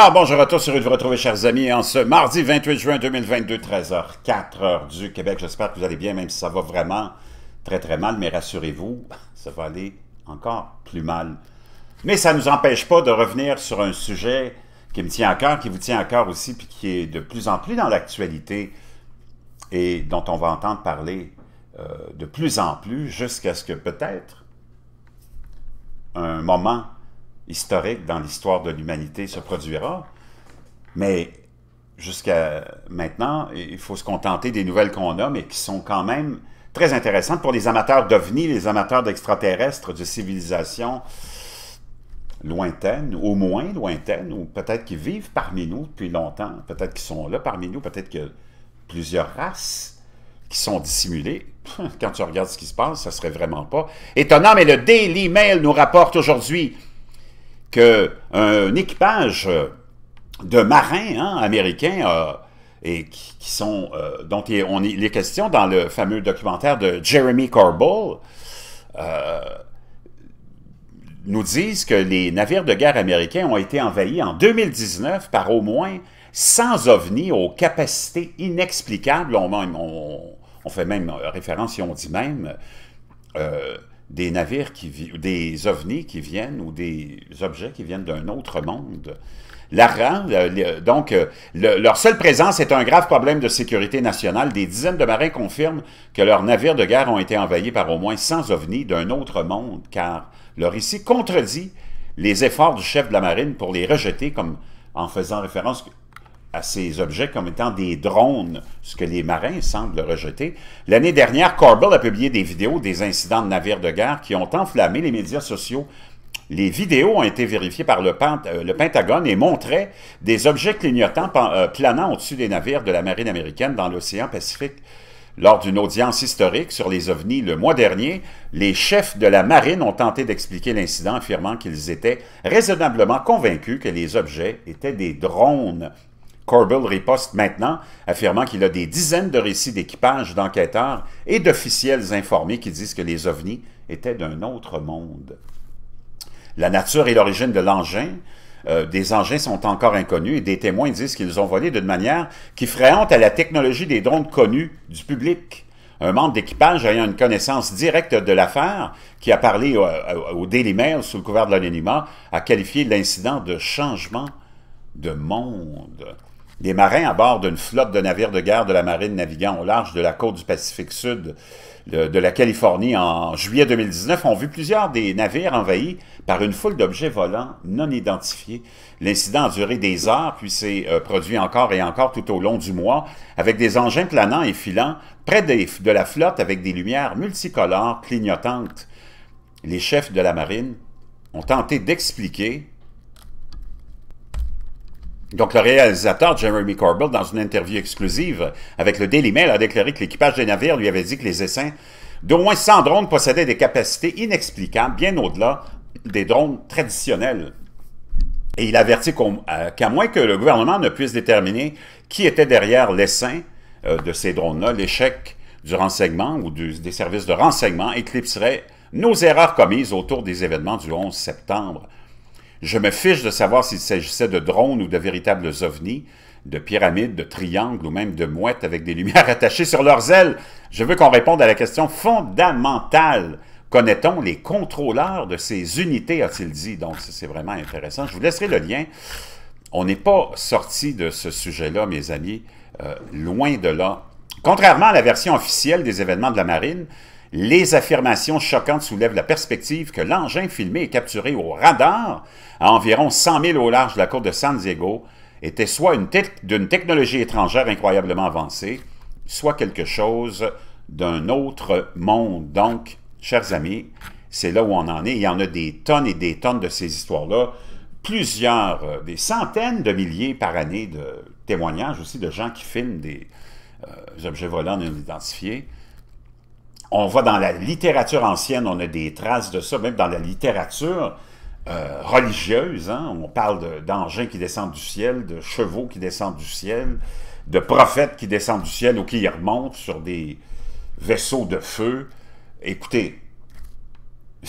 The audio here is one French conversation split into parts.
Alors bonjour je tous, sur de vous retrouver, chers amis, en ce mardi 28 juin 2022, 13 h 4 h du Québec. J'espère que vous allez bien, même si ça va vraiment très très mal, mais rassurez-vous, ça va aller encore plus mal. Mais ça ne nous empêche pas de revenir sur un sujet qui me tient à cœur, qui vous tient à cœur aussi, puis qui est de plus en plus dans l'actualité et dont on va entendre parler euh, de plus en plus jusqu'à ce que peut-être un moment historique dans l'histoire de l'humanité se produira. Mais jusqu'à maintenant, il faut se contenter des nouvelles qu'on a, mais qui sont quand même très intéressantes pour les amateurs d'OVNI, les amateurs d'extraterrestres, de civilisations lointaines, au moins lointaines, ou peut-être qui vivent parmi nous depuis longtemps, peut-être qui sont là parmi nous, peut-être que plusieurs races qui sont dissimulées. Quand tu regardes ce qui se passe, ça serait vraiment pas étonnant, mais le Daily Mail nous rapporte aujourd'hui qu'un équipage de marins hein, américains et qui, sont euh, dont il, on est question dans le fameux documentaire de Jeremy Corbell euh, nous disent que les navires de guerre américains ont été envahis en 2019 par au moins 100 ovnis aux capacités inexplicables. On, on, on fait même référence, si on dit même, euh, des navires qui des ovnis qui viennent ou des objets qui viennent d'un autre monde. L'Aran, donc, euh, leur seule présence est un grave problème de sécurité nationale. Des dizaines de marins confirment que leurs navires de guerre ont été envahis par au moins 100 ovnis d'un autre monde, car leur ici contredit les efforts du chef de la marine pour les rejeter, comme en faisant référence à ces objets comme étant des drones, ce que les marins semblent rejeter. L'année dernière, Corbell a publié des vidéos des incidents de navires de guerre qui ont enflammé les médias sociaux. Les vidéos ont été vérifiées par le, euh, Pentagone et montraient des objets clignotants euh, planant au-dessus des navires de la marine américaine dans l'océan Pacifique. Lors d'une audience historique sur les ovnis le mois dernier, les chefs de la marine ont tenté d'expliquer l'incident, affirmant qu'ils étaient raisonnablement convaincus que les objets étaient des drones Corbell riposte maintenant, affirmant qu'il a des dizaines de récits d'équipages, d'enquêteurs et d'officiels informés qui disent que les ovnis étaient d'un autre monde. La nature et l'origine de l'engin, euh, des engins sont encore inconnus et des témoins disent qu'ils ont volé d'une manière qui ferait honte à la technologie des drones connus du public. Un membre d'équipage ayant une connaissance directe de l'affaire, qui a parlé au, au, Daily Mail sous le couvert de l'anonymat, a qualifié l'incident de changement de monde. Les marins à bord d'une flotte de navires de guerre de la marine naviguant au large de la côte du Pacifique Sud de la Californie en juillet 2019 ont vu plusieurs des navires envahis par une foule d'objets volants non identifiés. L'incident a duré des heures, puis s'est euh, produit encore et encore tout au long du mois, avec des engins planants et filants près de la flotte avec des lumières multicolores clignotantes. Les chefs de la marine ont tenté d'expliquer donc, le réalisateur Jeremy Corbell, dans une interview exclusive avec le Daily Mail, a déclaré que l'équipage des navires lui avait dit que les essaims d'au moins 100 drones possédaient des capacités inexplicables, bien au-delà des drones traditionnels. Et il avertit euh, qu'à moins que le gouvernement ne puisse déterminer qui était derrière l'essaim euh, de ces drones-là, l'échec du renseignement ou des services de renseignement éclipserait nos erreurs commises autour des événements du 11 septembre je me fiche de savoir s'il s'agissait de drones ou de véritables ovnis, de pyramides, de triangles ou même de mouettes avec des lumières attachées sur leurs ailes. Je veux qu'on réponde à la question fondamentale. Connaît-on les contrôleurs de ces unités, a-t-il dit? Donc, c'est vraiment intéressant. Je vous laisserai le lien. On n'est pas sorti de ce sujet-là, mes amis, euh, loin de là. Contrairement à la version officielle des événements de la marine, les affirmations choquantes soulèvent la perspective que l'engin filmé et capturé au radar, à environ 100 000 au large de la côte de San Diego, était soit d'une technologie étrangère incroyablement avancée, soit quelque chose d'un autre monde. Donc, chers amis, c'est là où on en est. Il y en a des tonnes et des tonnes de ces histoires-là. Plusieurs, euh, des centaines de milliers par année de témoignages aussi de gens qui filment des euh, objets volants non identifiés on voit dans la littérature ancienne, on a des traces de ça, même dans la littérature euh, religieuse, hein. on parle d'engins qui descendent du ciel, de chevaux qui descendent du ciel, de prophètes qui descendent du ciel ou qui remontent sur des vaisseaux de feu. Écoutez,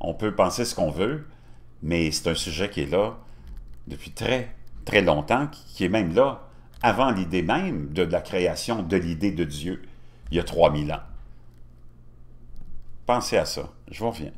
on peut penser ce qu'on veut, mais c'est un sujet qui est là depuis très, très longtemps, qui est même là avant l'idée même de la création de l'idée de Dieu, il y a 3000 ans. Pensez à ça. Je vous reviens.